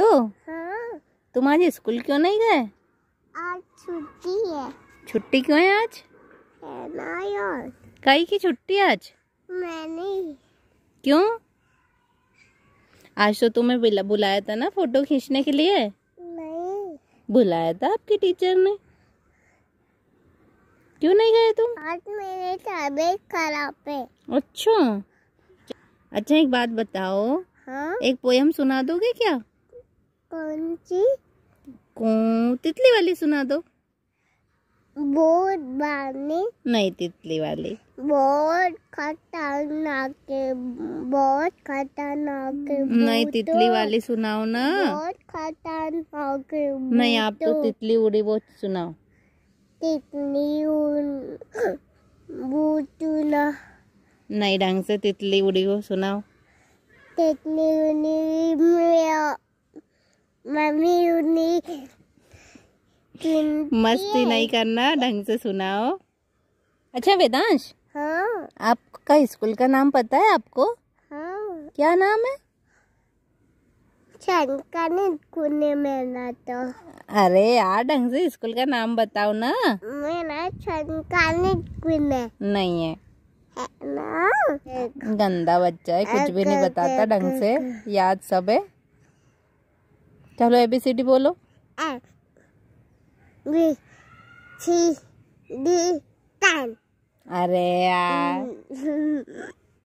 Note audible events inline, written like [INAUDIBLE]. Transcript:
तो हाँ। तुम आज स्कूल क्यों नहीं गए आज छुट्टी है छुट्टी क्यों है आज कई की छुट्टी आज मैंने क्यों आज तो तुम्हें बुलाया था ना फोटो खींचने के लिए नहीं बुलाया था आपकी टीचर ने क्यों नहीं गए तुम आज मेरी तबीयत खराब है अच्छा अच्छा एक बात बताओ हाँ? एक पोयम सुना दोगे क्या कौन सी कौन तितली वाली सुना दो बहुत बानी नहीं तितली वाली बहुत खतरनाक बहुत खतरनाक नहीं तितली वाली सुनाओ ना बहुत खतरनाक नहीं आप तो तितली उड़ी बहुत सुनाओ तितली बूटना नहीं ढंग से तितली उड़ी हो सुनाओ तितली उड़ी मम्मी उन्हें मस्ती नहीं करना ढंग से सुनाओ अच्छा वेदांश हाँ आपका स्कूल का नाम पता है आपको हाँ क्या नाम है तो। अरे यार ढंग से स्कूल का नाम बताओ ना मेरा नहीं है ना गंदा बच्चा है कुछ भी नहीं बताता ढंग से याद सब है चलो ए बोलो ए बी सी डी अरे यार [LAUGHS]